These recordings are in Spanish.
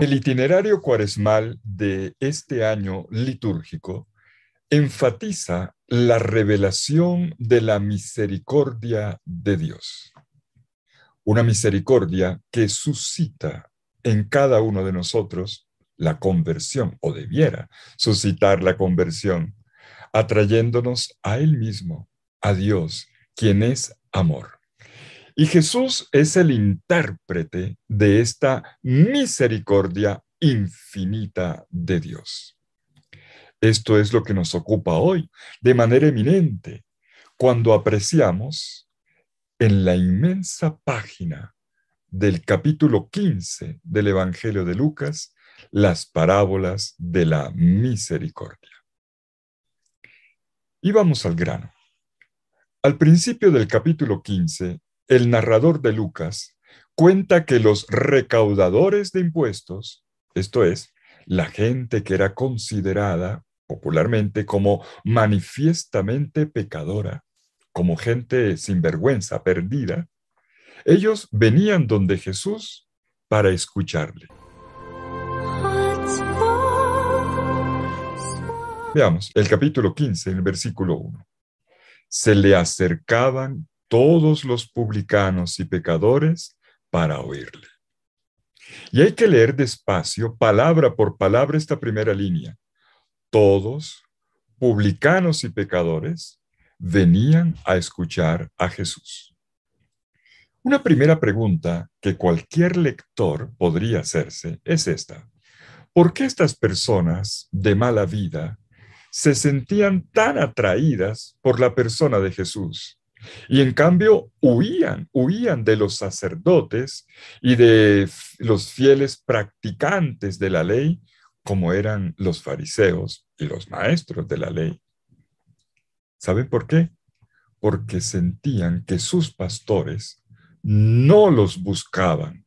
El itinerario cuaresmal de este año litúrgico enfatiza la revelación de la misericordia de Dios. Una misericordia que suscita en cada uno de nosotros la conversión, o debiera suscitar la conversión, atrayéndonos a Él mismo, a Dios, quien es amor. Y Jesús es el intérprete de esta misericordia infinita de Dios. Esto es lo que nos ocupa hoy de manera eminente cuando apreciamos en la inmensa página del capítulo 15 del Evangelio de Lucas las parábolas de la misericordia. Y vamos al grano. Al principio del capítulo 15, el narrador de Lucas cuenta que los recaudadores de impuestos, esto es, la gente que era considerada popularmente como manifiestamente pecadora, como gente sin vergüenza, perdida, ellos venían donde Jesús para escucharle. Veamos el capítulo 15, el versículo 1. Se le acercaban todos los publicanos y pecadores para oírle. Y hay que leer despacio, palabra por palabra, esta primera línea. Todos, publicanos y pecadores, venían a escuchar a Jesús. Una primera pregunta que cualquier lector podría hacerse es esta. ¿Por qué estas personas de mala vida se sentían tan atraídas por la persona de Jesús y en cambio huían, huían de los sacerdotes y de los fieles practicantes de la ley, como eran los fariseos y los maestros de la ley. ¿Sabe por qué? Porque sentían que sus pastores no los buscaban,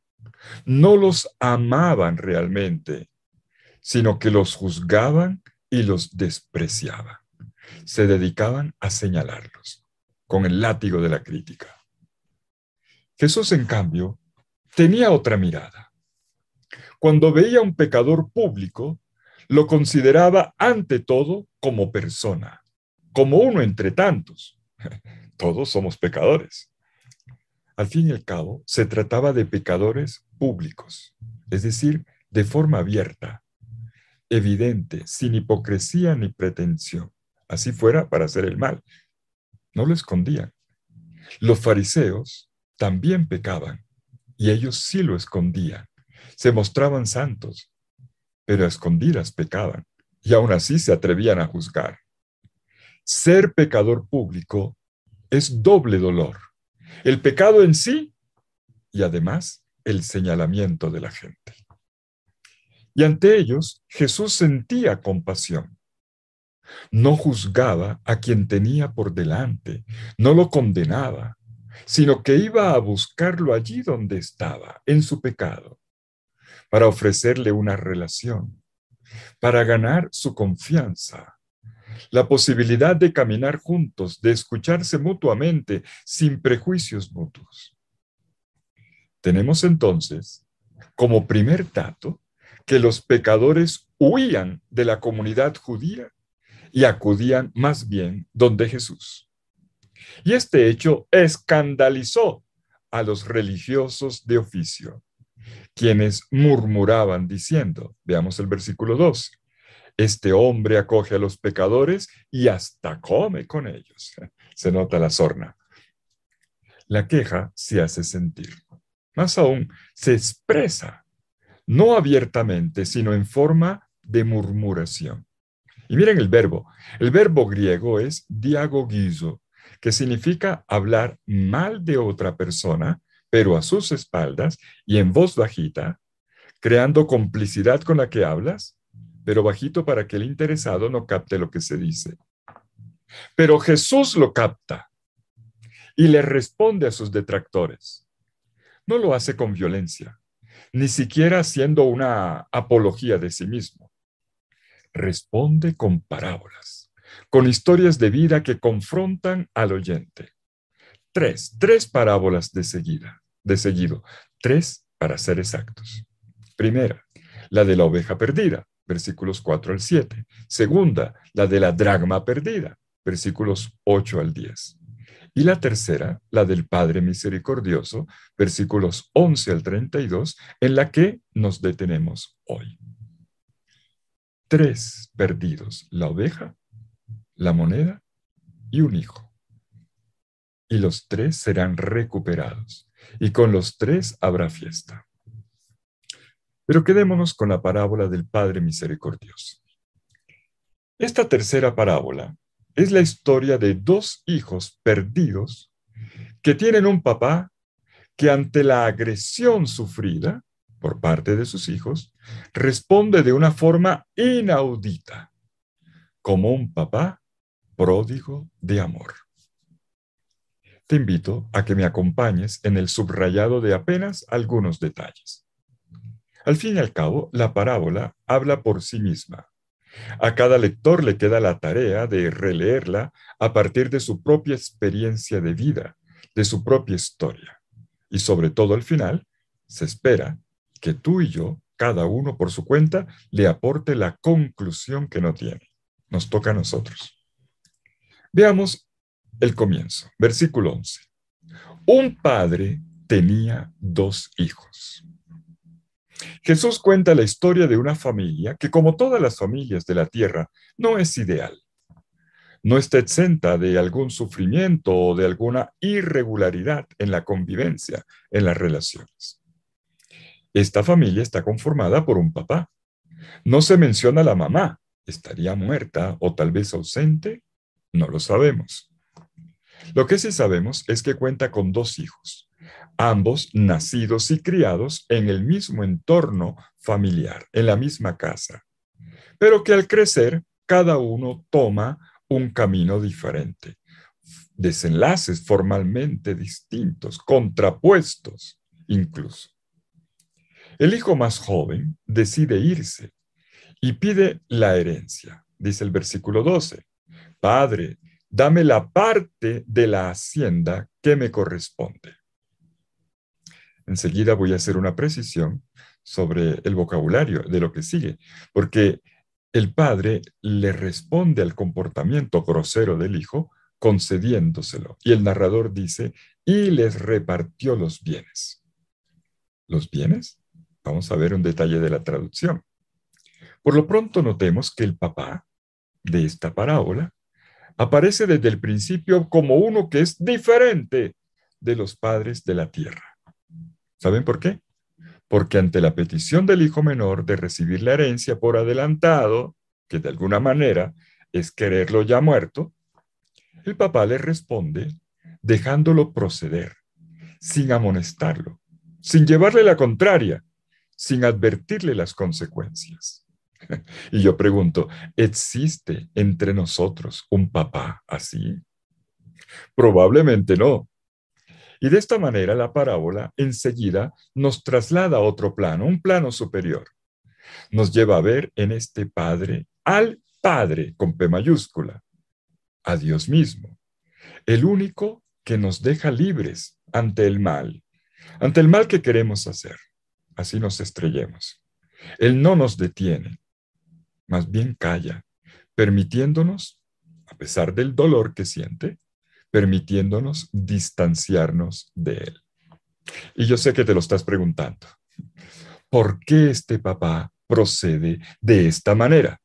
no los amaban realmente, sino que los juzgaban y los despreciaban. Se dedicaban a señalarlos con el látigo de la crítica. Jesús, en cambio, tenía otra mirada. Cuando veía a un pecador público, lo consideraba ante todo como persona, como uno entre tantos. Todos somos pecadores. Al fin y al cabo, se trataba de pecadores públicos, es decir, de forma abierta, evidente, sin hipocresía ni pretensión. Así fuera para hacer el mal, no lo escondían. Los fariseos también pecaban y ellos sí lo escondían. Se mostraban santos, pero a escondidas pecaban y aún así se atrevían a juzgar. Ser pecador público es doble dolor. El pecado en sí y además el señalamiento de la gente. Y ante ellos Jesús sentía compasión no juzgaba a quien tenía por delante, no lo condenaba, sino que iba a buscarlo allí donde estaba, en su pecado, para ofrecerle una relación, para ganar su confianza, la posibilidad de caminar juntos, de escucharse mutuamente, sin prejuicios mutuos. Tenemos entonces, como primer dato, que los pecadores huían de la comunidad judía y acudían más bien donde Jesús. Y este hecho escandalizó a los religiosos de oficio, quienes murmuraban diciendo, veamos el versículo 2, este hombre acoge a los pecadores y hasta come con ellos. Se nota la sorna. La queja se hace sentir. Más aún, se expresa, no abiertamente, sino en forma de murmuración. Y miren el verbo. El verbo griego es diagogizo, que significa hablar mal de otra persona, pero a sus espaldas y en voz bajita, creando complicidad con la que hablas, pero bajito para que el interesado no capte lo que se dice. Pero Jesús lo capta y le responde a sus detractores. No lo hace con violencia, ni siquiera haciendo una apología de sí mismo responde con parábolas, con historias de vida que confrontan al oyente. Tres, tres parábolas de seguida, de seguido, tres para ser exactos. Primera, la de la oveja perdida, versículos 4 al 7. Segunda, la de la dragma perdida, versículos 8 al 10. Y la tercera, la del Padre Misericordioso, versículos 11 al 32, en la que nos detenemos hoy tres perdidos, la oveja, la moneda y un hijo. Y los tres serán recuperados, y con los tres habrá fiesta. Pero quedémonos con la parábola del Padre Misericordioso. Esta tercera parábola es la historia de dos hijos perdidos que tienen un papá que ante la agresión sufrida por parte de sus hijos responde de una forma inaudita, como un papá pródigo de amor. Te invito a que me acompañes en el subrayado de apenas algunos detalles. Al fin y al cabo, la parábola habla por sí misma. A cada lector le queda la tarea de releerla a partir de su propia experiencia de vida, de su propia historia. Y sobre todo al final, se espera que tú y yo, cada uno por su cuenta, le aporte la conclusión que no tiene. Nos toca a nosotros. Veamos el comienzo, versículo 11. Un padre tenía dos hijos. Jesús cuenta la historia de una familia que, como todas las familias de la tierra, no es ideal. No está exenta de algún sufrimiento o de alguna irregularidad en la convivencia, en las relaciones. Esta familia está conformada por un papá. No se menciona la mamá. ¿Estaría muerta o tal vez ausente? No lo sabemos. Lo que sí sabemos es que cuenta con dos hijos, ambos nacidos y criados en el mismo entorno familiar, en la misma casa, pero que al crecer cada uno toma un camino diferente, desenlaces formalmente distintos, contrapuestos incluso. El hijo más joven decide irse y pide la herencia. Dice el versículo 12, Padre, dame la parte de la hacienda que me corresponde. Enseguida voy a hacer una precisión sobre el vocabulario de lo que sigue, porque el padre le responde al comportamiento grosero del hijo concediéndoselo. Y el narrador dice, y les repartió los bienes. ¿Los bienes? Vamos a ver un detalle de la traducción. Por lo pronto notemos que el papá de esta parábola aparece desde el principio como uno que es diferente de los padres de la tierra. ¿Saben por qué? Porque ante la petición del hijo menor de recibir la herencia por adelantado, que de alguna manera es quererlo ya muerto, el papá le responde dejándolo proceder, sin amonestarlo, sin llevarle la contraria, sin advertirle las consecuencias. Y yo pregunto, ¿existe entre nosotros un papá así? Probablemente no. Y de esta manera la parábola enseguida nos traslada a otro plano, un plano superior. Nos lleva a ver en este Padre al Padre con P mayúscula, a Dios mismo, el único que nos deja libres ante el mal, ante el mal que queremos hacer así nos estrellemos. Él no nos detiene, más bien calla, permitiéndonos, a pesar del dolor que siente, permitiéndonos distanciarnos de él. Y yo sé que te lo estás preguntando. ¿Por qué este papá procede de esta manera?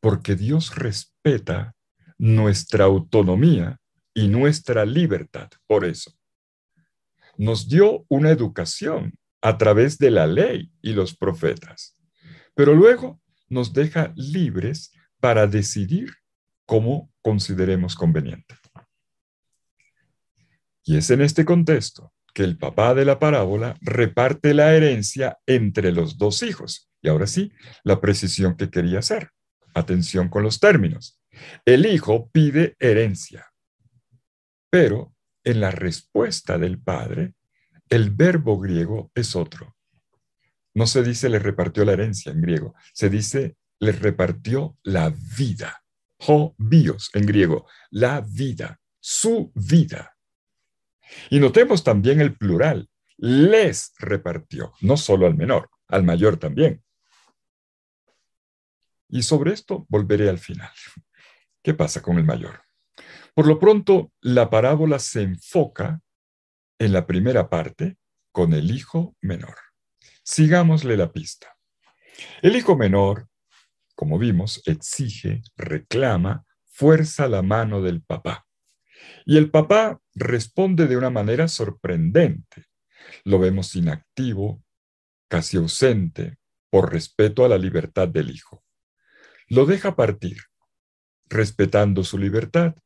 Porque Dios respeta nuestra autonomía y nuestra libertad. Por eso, nos dio una educación a través de la ley y los profetas, pero luego nos deja libres para decidir cómo consideremos conveniente. Y es en este contexto que el papá de la parábola reparte la herencia entre los dos hijos. Y ahora sí, la precisión que quería hacer. Atención con los términos. El hijo pide herencia, pero en la respuesta del Padre, el verbo griego es otro. No se dice le repartió la herencia en griego, se dice le repartió la vida. Ho bios en griego, la vida, su vida. Y notemos también el plural, les repartió, no solo al menor, al mayor también. Y sobre esto volveré al final. ¿Qué pasa con el mayor? Por lo pronto, la parábola se enfoca en la primera parte con el hijo menor. Sigámosle la pista. El hijo menor, como vimos, exige, reclama, fuerza la mano del papá. Y el papá responde de una manera sorprendente. Lo vemos inactivo, casi ausente, por respeto a la libertad del hijo. Lo deja partir, respetando su libertad,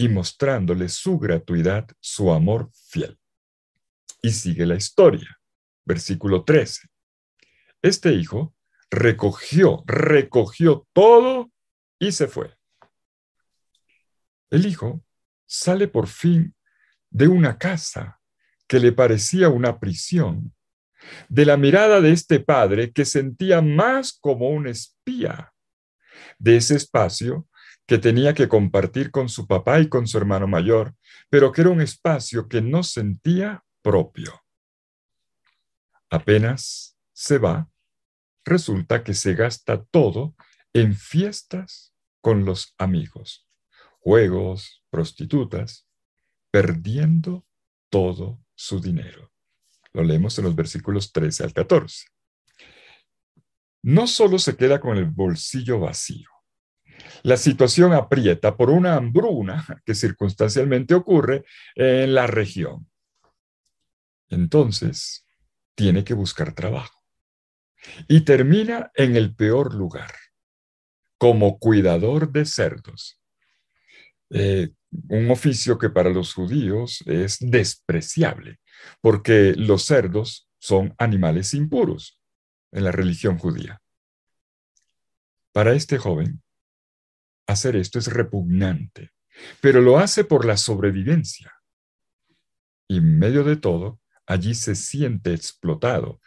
y mostrándole su gratuidad, su amor fiel. Y sigue la historia. Versículo 13. Este hijo recogió, recogió todo y se fue. El hijo sale por fin de una casa que le parecía una prisión, de la mirada de este padre que sentía más como un espía, de ese espacio que tenía que compartir con su papá y con su hermano mayor, pero que era un espacio que no sentía propio. Apenas se va, resulta que se gasta todo en fiestas con los amigos, juegos, prostitutas, perdiendo todo su dinero. Lo leemos en los versículos 13 al 14. No solo se queda con el bolsillo vacío, la situación aprieta por una hambruna que circunstancialmente ocurre en la región. Entonces, tiene que buscar trabajo. Y termina en el peor lugar, como cuidador de cerdos. Eh, un oficio que para los judíos es despreciable, porque los cerdos son animales impuros en la religión judía. Para este joven, hacer esto es repugnante, pero lo hace por la sobrevivencia. Y en medio de todo, allí se siente explotado.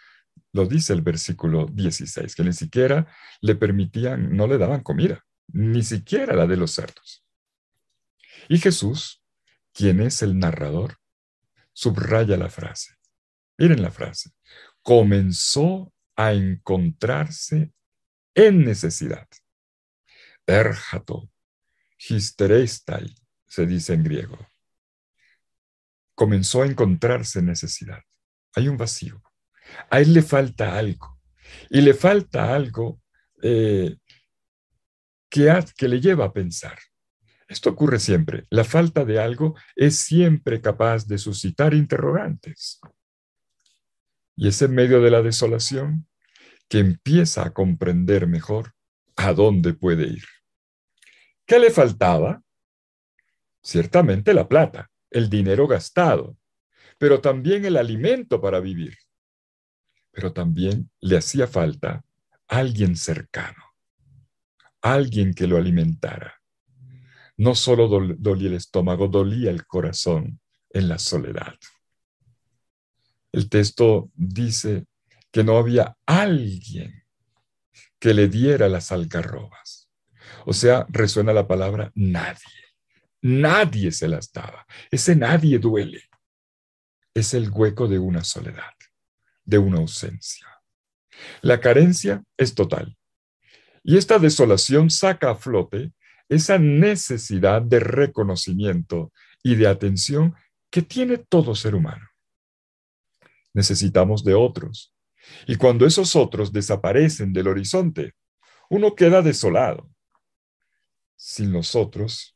Lo dice el versículo 16, que ni siquiera le permitían, no le daban comida, ni siquiera la de los cerdos. Y Jesús, quien es el narrador, subraya la frase. Miren la frase. Comenzó a encontrarse en necesidad histerestai, se dice en griego. Comenzó a encontrarse necesidad. Hay un vacío. A él le falta algo. Y le falta algo eh, que, que le lleva a pensar. Esto ocurre siempre. La falta de algo es siempre capaz de suscitar interrogantes. Y es en medio de la desolación que empieza a comprender mejor a dónde puede ir. ¿Qué le faltaba? Ciertamente la plata, el dinero gastado, pero también el alimento para vivir. Pero también le hacía falta alguien cercano, alguien que lo alimentara. No solo dolía el estómago, dolía el corazón en la soledad. El texto dice que no había alguien que le diera las algarrobas o sea, resuena la palabra nadie. Nadie se las daba. Ese nadie duele. Es el hueco de una soledad, de una ausencia. La carencia es total. Y esta desolación saca a flote esa necesidad de reconocimiento y de atención que tiene todo ser humano. Necesitamos de otros. Y cuando esos otros desaparecen del horizonte, uno queda desolado, sin los otros,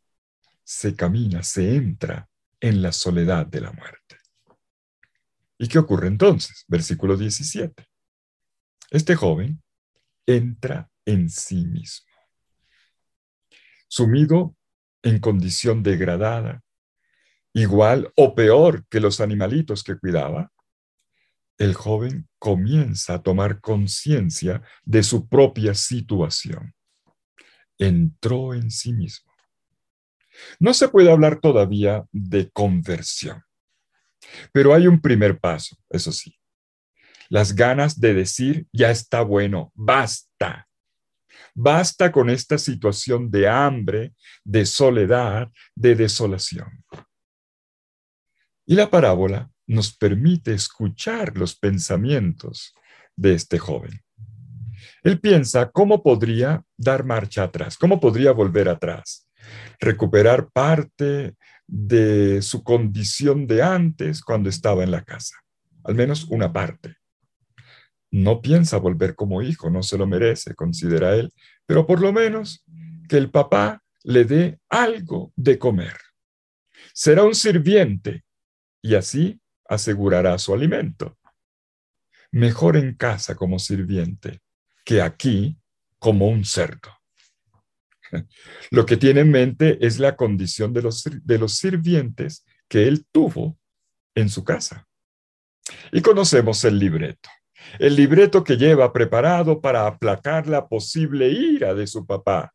se camina, se entra en la soledad de la muerte. ¿Y qué ocurre entonces? Versículo 17. Este joven entra en sí mismo, sumido en condición degradada, igual o peor que los animalitos que cuidaba, el joven comienza a tomar conciencia de su propia situación entró en sí mismo. No se puede hablar todavía de conversión, pero hay un primer paso, eso sí. Las ganas de decir, ya está bueno, basta. Basta con esta situación de hambre, de soledad, de desolación. Y la parábola nos permite escuchar los pensamientos de este joven. Él piensa cómo podría dar marcha atrás, cómo podría volver atrás, recuperar parte de su condición de antes cuando estaba en la casa, al menos una parte. No piensa volver como hijo, no se lo merece, considera él, pero por lo menos que el papá le dé algo de comer. Será un sirviente y así asegurará su alimento. Mejor en casa como sirviente que aquí como un cerdo. Lo que tiene en mente es la condición de los, de los sirvientes que él tuvo en su casa. Y conocemos el libreto, el libreto que lleva preparado para aplacar la posible ira de su papá,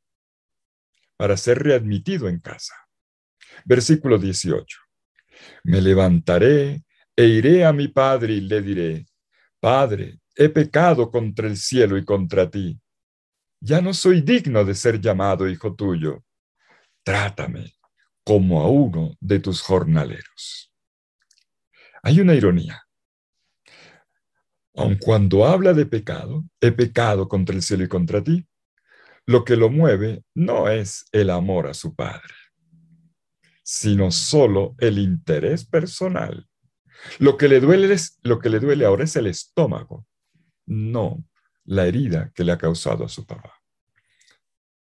para ser readmitido en casa. Versículo 18. Me levantaré e iré a mi padre y le diré, Padre, he pecado contra el cielo y contra ti. Ya no soy digno de ser llamado hijo tuyo. Trátame como a uno de tus jornaleros. Hay una ironía. Aun cuando habla de pecado, he pecado contra el cielo y contra ti, lo que lo mueve no es el amor a su padre, sino solo el interés personal. Lo que le duele, es, lo que le duele ahora es el estómago, no la herida que le ha causado a su papá.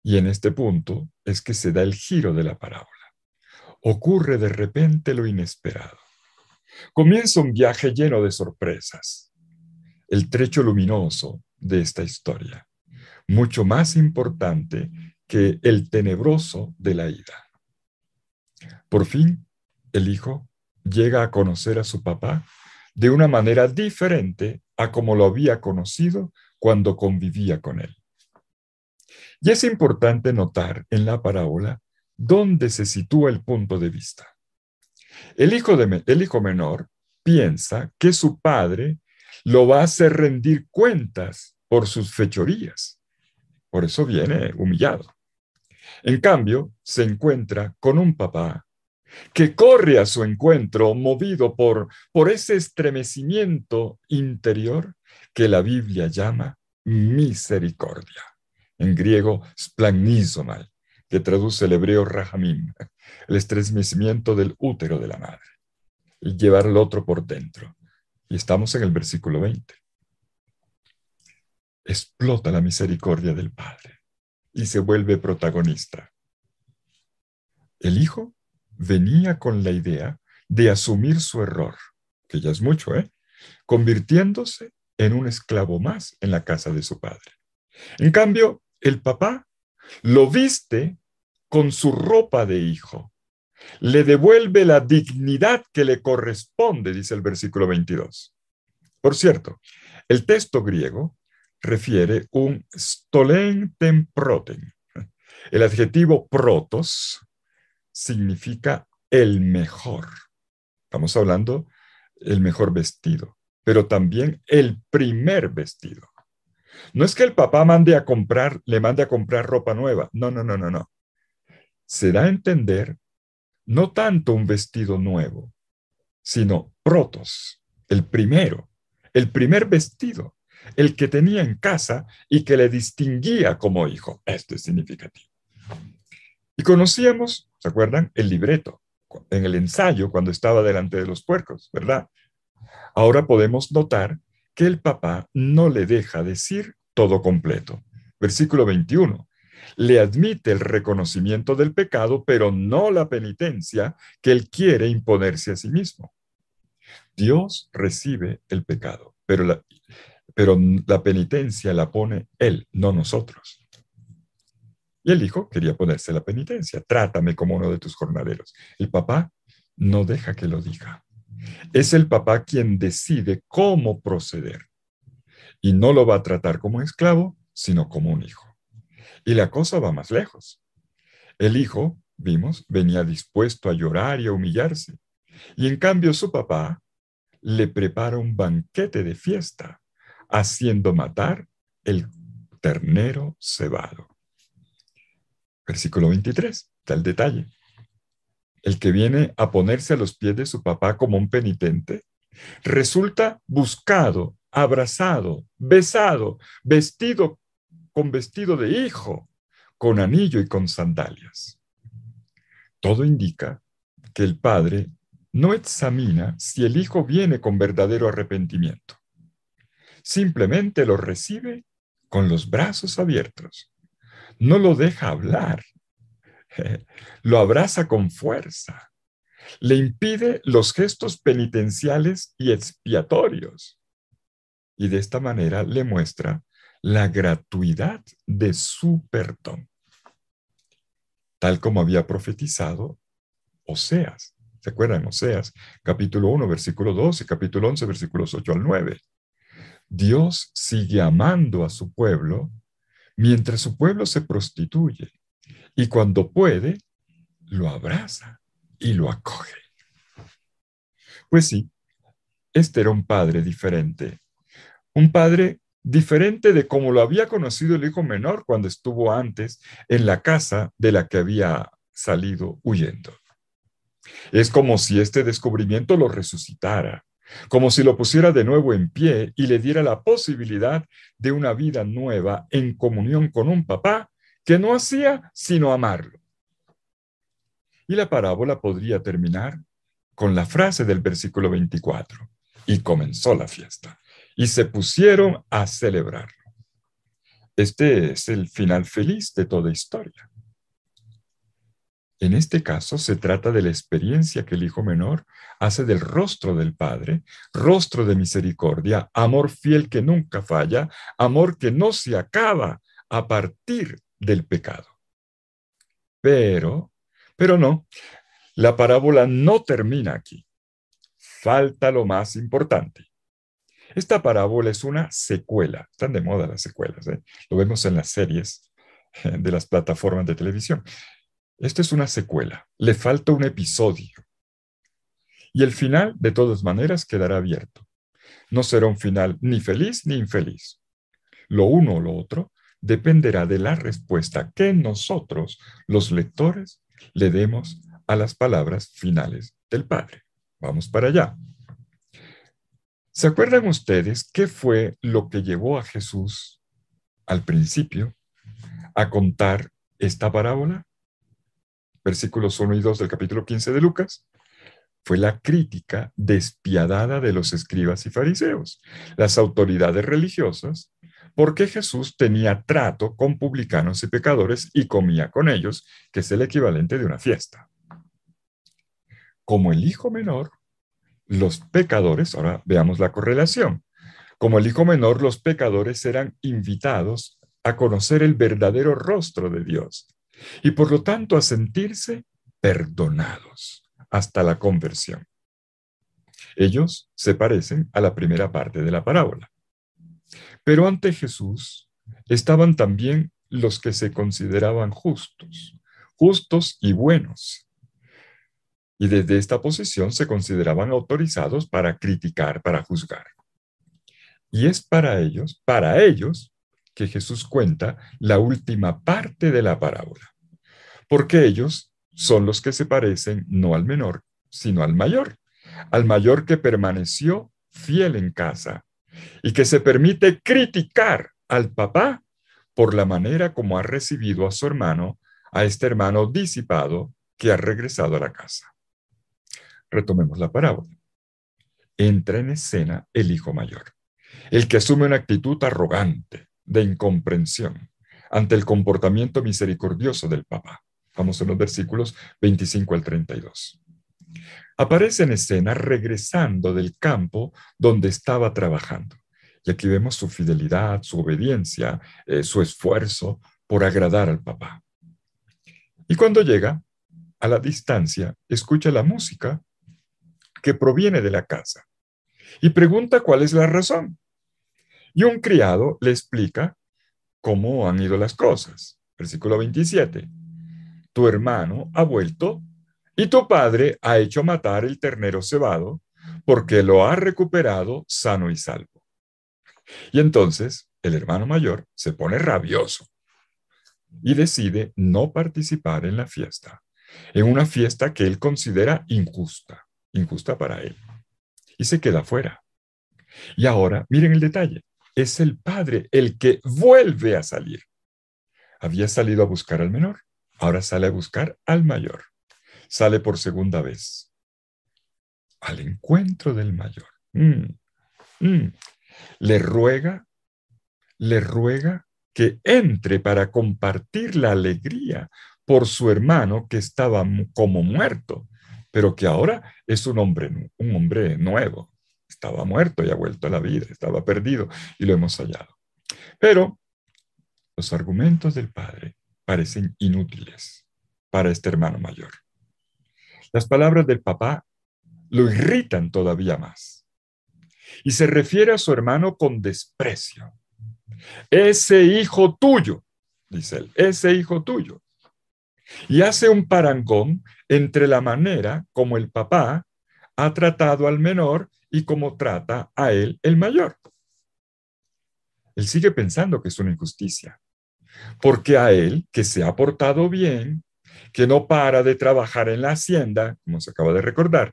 Y en este punto es que se da el giro de la parábola. Ocurre de repente lo inesperado. Comienza un viaje lleno de sorpresas. El trecho luminoso de esta historia, mucho más importante que el tenebroso de la ida. Por fin, el hijo llega a conocer a su papá de una manera diferente a como lo había conocido cuando convivía con él. Y es importante notar en la parábola dónde se sitúa el punto de vista. El hijo, de, el hijo menor piensa que su padre lo va a hacer rendir cuentas por sus fechorías. Por eso viene humillado. En cambio, se encuentra con un papá que corre a su encuentro movido por, ese estremecimiento interior que la Biblia llama misericordia, en griego splagnizomai, que traduce el hebreo rahamim, el estremecimiento del útero de la madre, y llevar el otro por dentro. Y estamos en el versículo 20. Explota la misericordia del Padre y se vuelve protagonista. El Hijo venía con la idea de asumir su error, que ya es mucho, ¿eh? convirtiéndose en un esclavo más en la casa de su padre. En cambio, el papá lo viste con su ropa de hijo, le devuelve la dignidad que le corresponde, dice el versículo 22. Por cierto, el texto griego refiere un stolen proten. El adjetivo protos significa el mejor. Estamos hablando el mejor vestido, pero también el primer vestido. No es que el papá mande a comprar, le mande a comprar ropa nueva. No, no, no, no, no. Se da a entender no tanto un vestido nuevo, sino protos, el primero, el primer vestido, el que tenía en casa y que le distinguía como hijo. Esto es significativo. Y conocíamos ¿Se acuerdan? El libreto, en el ensayo cuando estaba delante de los puercos, ¿verdad? Ahora podemos notar que el papá no le deja decir todo completo. Versículo 21. Le admite el reconocimiento del pecado, pero no la penitencia que él quiere imponerse a sí mismo. Dios recibe el pecado, pero la, pero la penitencia la pone él, no nosotros. Y el hijo quería ponerse la penitencia, trátame como uno de tus jornaleros. El papá no deja que lo diga. Es el papá quien decide cómo proceder. Y no lo va a tratar como esclavo, sino como un hijo. Y la cosa va más lejos. El hijo, vimos, venía dispuesto a llorar y a humillarse. Y en cambio su papá le prepara un banquete de fiesta, haciendo matar el ternero cebado. Versículo 23, tal detalle. El que viene a ponerse a los pies de su papá como un penitente resulta buscado, abrazado, besado, vestido con vestido de hijo, con anillo y con sandalias. Todo indica que el padre no examina si el hijo viene con verdadero arrepentimiento. Simplemente lo recibe con los brazos abiertos no lo deja hablar, lo abraza con fuerza, le impide los gestos penitenciales y expiatorios, y de esta manera le muestra la gratuidad de su perdón, tal como había profetizado Oseas. ¿Se acuerdan? Oseas, capítulo 1, versículo 2 y capítulo 11, versículos 8 al 9. Dios sigue amando a su pueblo mientras su pueblo se prostituye y cuando puede, lo abraza y lo acoge. Pues sí, este era un padre diferente, un padre diferente de como lo había conocido el hijo menor cuando estuvo antes en la casa de la que había salido huyendo. Es como si este descubrimiento lo resucitara como si lo pusiera de nuevo en pie y le diera la posibilidad de una vida nueva en comunión con un papá que no hacía sino amarlo. Y la parábola podría terminar con la frase del versículo 24. Y comenzó la fiesta. Y se pusieron a celebrarlo. Este es el final feliz de toda historia. En este caso se trata de la experiencia que el hijo menor hace del rostro del Padre, rostro de misericordia, amor fiel que nunca falla, amor que no se acaba a partir del pecado. Pero, pero no, la parábola no termina aquí. Falta lo más importante. Esta parábola es una secuela. Están de moda las secuelas. ¿eh? Lo vemos en las series eh, de las plataformas de televisión. Esta es una secuela, le falta un episodio. Y el final, de todas maneras, quedará abierto. No será un final ni feliz ni infeliz. Lo uno o lo otro dependerá de la respuesta que nosotros, los lectores, le demos a las palabras finales del Padre. Vamos para allá. ¿Se acuerdan ustedes qué fue lo que llevó a Jesús al principio a contar esta parábola? versículos 1 y 2 del capítulo 15 de Lucas, fue la crítica despiadada de los escribas y fariseos, las autoridades religiosas, porque Jesús tenía trato con publicanos y pecadores y comía con ellos, que es el equivalente de una fiesta. Como el hijo menor, los pecadores, ahora veamos la correlación, como el hijo menor, los pecadores eran invitados a conocer el verdadero rostro de Dios, y por lo tanto a sentirse perdonados hasta la conversión. Ellos se parecen a la primera parte de la parábola. Pero ante Jesús estaban también los que se consideraban justos, justos y buenos. Y desde esta posición se consideraban autorizados para criticar, para juzgar. Y es para ellos, para ellos, que Jesús cuenta la última parte de la parábola, porque ellos son los que se parecen no al menor, sino al mayor, al mayor que permaneció fiel en casa y que se permite criticar al papá por la manera como ha recibido a su hermano, a este hermano disipado que ha regresado a la casa. Retomemos la parábola. Entra en escena el hijo mayor, el que asume una actitud arrogante, de incomprensión ante el comportamiento misericordioso del papá Vamos en los versículos 25 al 32. Aparece en escena regresando del campo donde estaba trabajando. Y aquí vemos su fidelidad, su obediencia, eh, su esfuerzo por agradar al papá. Y cuando llega, a la distancia, escucha la música que proviene de la casa y pregunta cuál es la razón. Y un criado le explica cómo han ido las cosas. Versículo 27. Tu hermano ha vuelto y tu padre ha hecho matar el ternero cebado porque lo ha recuperado sano y salvo. Y entonces el hermano mayor se pone rabioso y decide no participar en la fiesta, en una fiesta que él considera injusta, injusta para él, y se queda fuera. Y ahora miren el detalle es el padre el que vuelve a salir. Había salido a buscar al menor, ahora sale a buscar al mayor. Sale por segunda vez al encuentro del mayor. Mm, mm. Le ruega, le ruega que entre para compartir la alegría por su hermano que estaba como muerto, pero que ahora es un hombre, un hombre nuevo. Estaba muerto y ha vuelto a la vida, estaba perdido y lo hemos hallado. Pero los argumentos del Padre parecen inútiles para este hermano mayor. Las palabras del papá lo irritan todavía más y se refiere a su hermano con desprecio. Ese hijo tuyo, dice él, ese hijo tuyo. Y hace un parangón entre la manera como el papá ha tratado al menor y como trata a él el mayor. Él sigue pensando que es una injusticia, porque a él, que se ha portado bien, que no para de trabajar en la hacienda, como se acaba de recordar,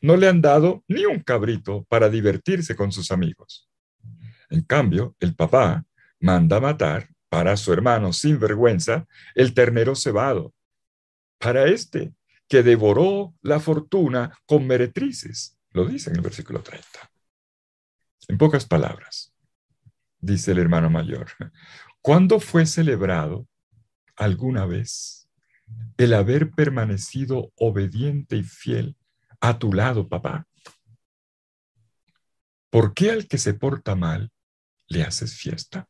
no le han dado ni un cabrito para divertirse con sus amigos. En cambio, el papá manda matar para su hermano sin vergüenza el ternero cebado. Para este, que devoró la fortuna con meretrices, lo dice en el versículo 30. En pocas palabras, dice el hermano mayor, ¿cuándo fue celebrado alguna vez el haber permanecido obediente y fiel a tu lado, papá? ¿Por qué al que se porta mal le haces fiesta?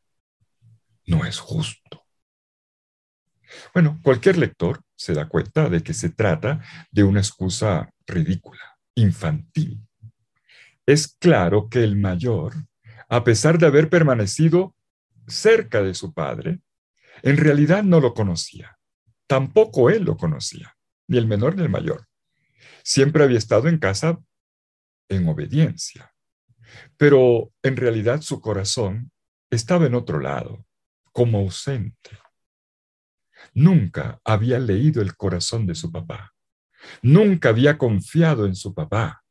No es justo. Bueno, cualquier lector se da cuenta de que se trata de una excusa ridícula, infantil. Es claro que el mayor, a pesar de haber permanecido cerca de su padre, en realidad no lo conocía. Tampoco él lo conocía, ni el menor ni el mayor. Siempre había estado en casa en obediencia, pero en realidad su corazón estaba en otro lado, como ausente. Nunca había leído el corazón de su papá. Nunca había confiado en su papá.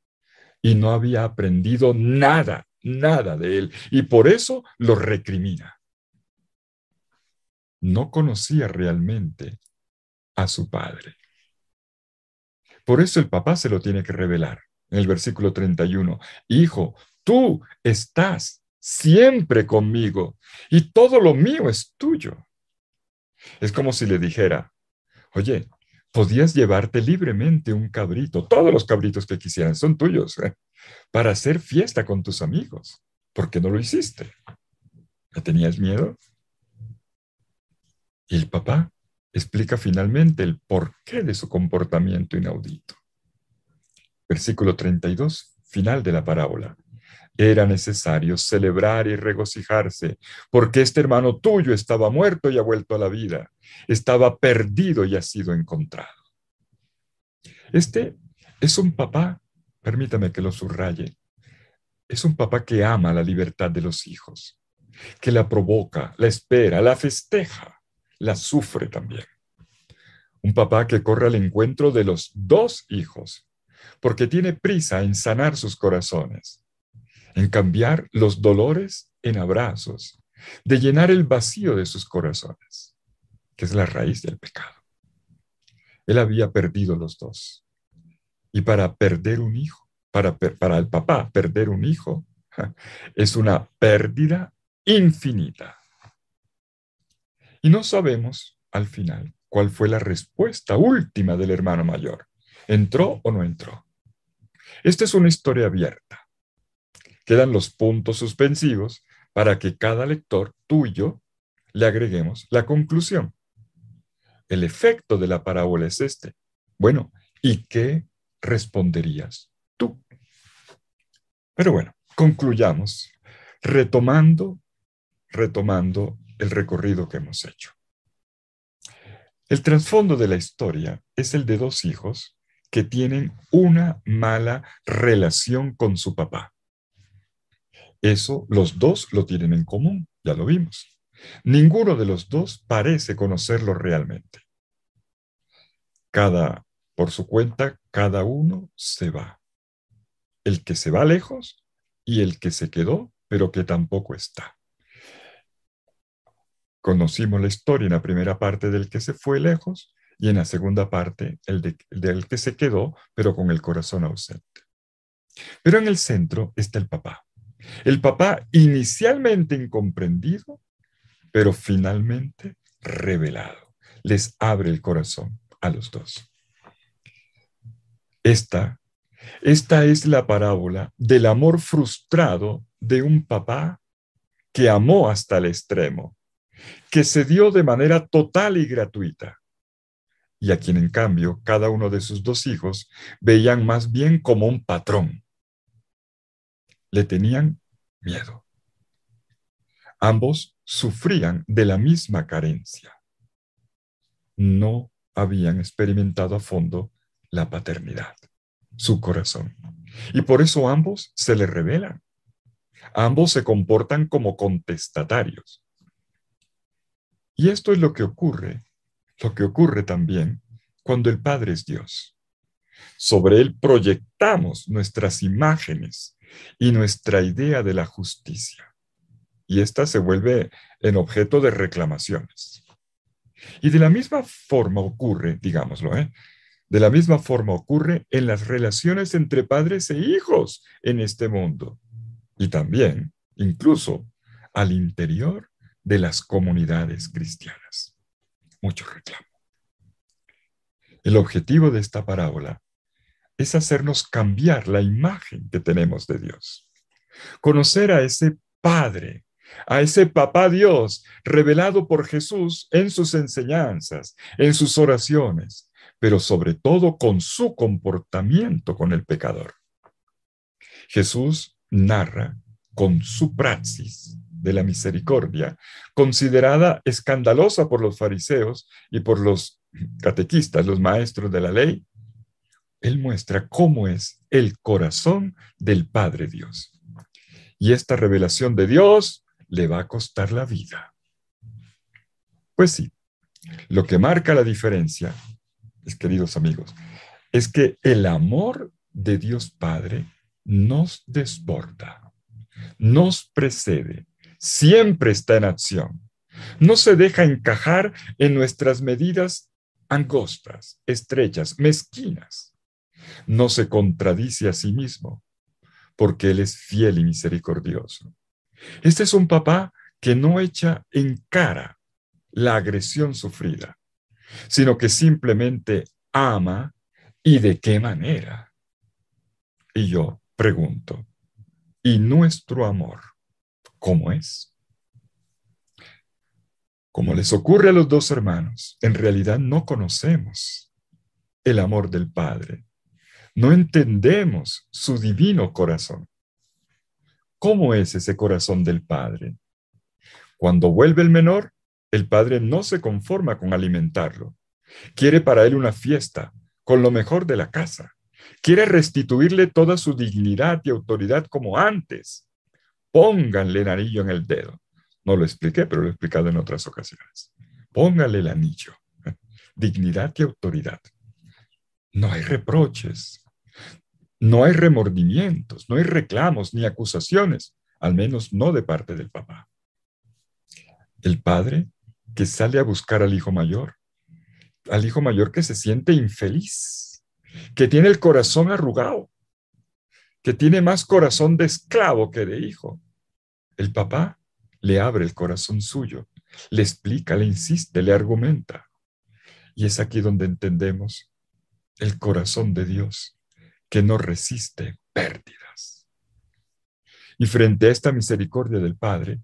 Y no había aprendido nada, nada de él. Y por eso lo recrimina. No conocía realmente a su padre. Por eso el papá se lo tiene que revelar. En el versículo 31, Hijo, tú estás siempre conmigo y todo lo mío es tuyo. Es como si le dijera, oye, podías llevarte libremente un cabrito, todos los cabritos que quisieran, son tuyos, ¿eh? para hacer fiesta con tus amigos. ¿Por qué no lo hiciste? ¿Ya tenías miedo? Y el papá explica finalmente el porqué de su comportamiento inaudito. Versículo 32, final de la parábola era necesario celebrar y regocijarse, porque este hermano tuyo estaba muerto y ha vuelto a la vida, estaba perdido y ha sido encontrado. Este es un papá, permítame que lo subraye, es un papá que ama la libertad de los hijos, que la provoca, la espera, la festeja, la sufre también. Un papá que corre al encuentro de los dos hijos, porque tiene prisa en sanar sus corazones en cambiar los dolores en abrazos, de llenar el vacío de sus corazones, que es la raíz del pecado. Él había perdido los dos. Y para perder un hijo, para, para el papá, perder un hijo es una pérdida infinita. Y no sabemos al final cuál fue la respuesta última del hermano mayor. ¿Entró o no entró? Esta es una historia abierta quedan los puntos suspensivos para que cada lector tuyo le agreguemos la conclusión. El efecto de la parábola es este. Bueno, ¿y qué responderías tú? Pero bueno, concluyamos retomando, retomando el recorrido que hemos hecho. El trasfondo de la historia es el de dos hijos que tienen una mala relación con su papá. Eso los dos lo tienen en común, ya lo vimos. Ninguno de los dos parece conocerlo realmente. Cada, por su cuenta, cada uno se va. El que se va lejos y el que se quedó, pero que tampoco está. Conocimos la historia en la primera parte del que se fue lejos y en la segunda parte el del que se quedó, pero con el corazón ausente. Pero en el centro está el papá. El papá inicialmente incomprendido, pero finalmente revelado. Les abre el corazón a los dos. Esta, es la parábola del amor frustrado de un papá que amó hasta el extremo, que se dio de manera total y gratuita, y a quien en cambio cada uno de sus dos hijos veían más bien como un patrón, le tenían miedo. Ambos sufrían de la misma carencia. No habían experimentado a fondo la paternidad, su corazón. Y por eso ambos se le revelan. Ambos se comportan como contestatarios. Y esto es lo que ocurre, lo que ocurre también cuando el Padre es Dios. Sobre Él proyectamos nuestras imágenes, y nuestra idea de la justicia. Y ésta se vuelve en objeto de reclamaciones. Y de la misma forma ocurre, digámoslo, ¿eh? de la misma forma ocurre en las relaciones entre padres e hijos en este mundo. Y también, incluso, al interior de las comunidades cristianas. Mucho reclamo. El objetivo de esta parábola es hacernos cambiar la imagen que tenemos de Dios. Conocer a ese Padre, a ese Papá Dios revelado por Jesús en sus enseñanzas, en sus oraciones, pero sobre todo con su comportamiento con el pecador. Jesús narra con su praxis de la misericordia, considerada escandalosa por los fariseos y por los catequistas, los maestros de la ley, él muestra cómo es el corazón del Padre Dios. Y esta revelación de Dios le va a costar la vida. Pues sí, lo que marca la diferencia, mis queridos amigos, es que el amor de Dios Padre nos desborda, nos precede, siempre está en acción. No se deja encajar en nuestras medidas angostas, estrechas, mezquinas no se contradice a sí mismo, porque Él es fiel y misericordioso. Este es un papá que no echa en cara la agresión sufrida, sino que simplemente ama y de qué manera. Y yo pregunto, ¿y nuestro amor cómo es? Como les ocurre a los dos hermanos, en realidad no conocemos el amor del Padre, no entendemos su divino corazón. ¿Cómo es ese corazón del Padre? Cuando vuelve el menor, el Padre no se conforma con alimentarlo. Quiere para él una fiesta, con lo mejor de la casa. Quiere restituirle toda su dignidad y autoridad como antes. Pónganle el anillo en el dedo. No lo expliqué, pero lo he explicado en otras ocasiones. Pónganle el anillo. Dignidad y autoridad. No hay reproches. No hay remordimientos, no hay reclamos ni acusaciones, al menos no de parte del papá. El padre que sale a buscar al hijo mayor, al hijo mayor que se siente infeliz, que tiene el corazón arrugado, que tiene más corazón de esclavo que de hijo. El papá le abre el corazón suyo, le explica, le insiste, le argumenta. Y es aquí donde entendemos el corazón de Dios que no resiste pérdidas. Y frente a esta misericordia del Padre,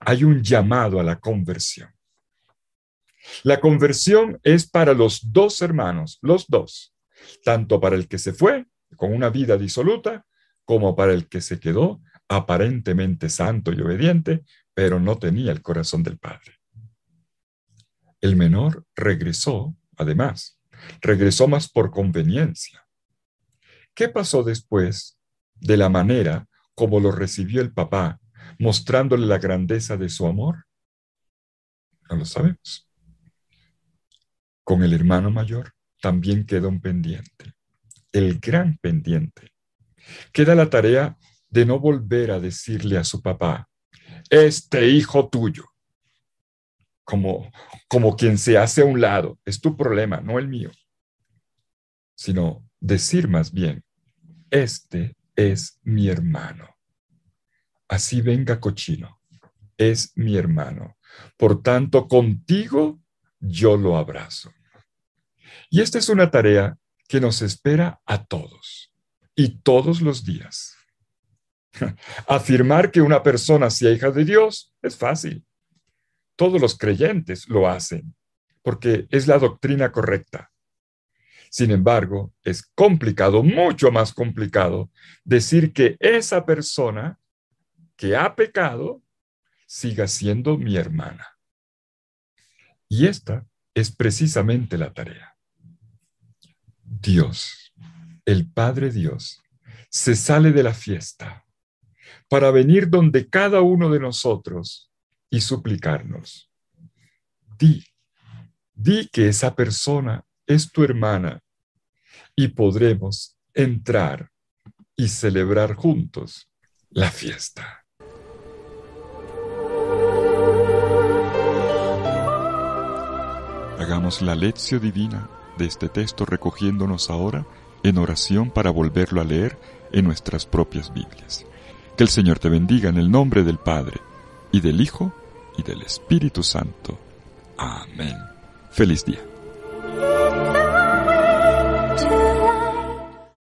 hay un llamado a la conversión. La conversión es para los dos hermanos, los dos, tanto para el que se fue con una vida disoluta, como para el que se quedó aparentemente santo y obediente, pero no tenía el corazón del Padre. El menor regresó, además, regresó más por conveniencia, ¿Qué pasó después? De la manera como lo recibió el papá, mostrándole la grandeza de su amor. No lo sabemos. Con el hermano mayor también queda un pendiente, el gran pendiente. Queda la tarea de no volver a decirle a su papá, este hijo tuyo, como, como quien se hace a un lado, es tu problema, no el mío, sino decir más bien, este es mi hermano. Así venga cochino, es mi hermano. Por tanto, contigo yo lo abrazo. Y esta es una tarea que nos espera a todos y todos los días. Afirmar que una persona sea hija de Dios es fácil. Todos los creyentes lo hacen porque es la doctrina correcta. Sin embargo, es complicado, mucho más complicado, decir que esa persona que ha pecado siga siendo mi hermana. Y esta es precisamente la tarea. Dios, el Padre Dios, se sale de la fiesta para venir donde cada uno de nosotros y suplicarnos. Di, di que esa persona es tu hermana y podremos entrar y celebrar juntos la fiesta. Hagamos la lección divina de este texto recogiéndonos ahora en oración para volverlo a leer en nuestras propias Biblias. Que el Señor te bendiga en el nombre del Padre, y del Hijo, y del Espíritu Santo. Amén. Feliz día.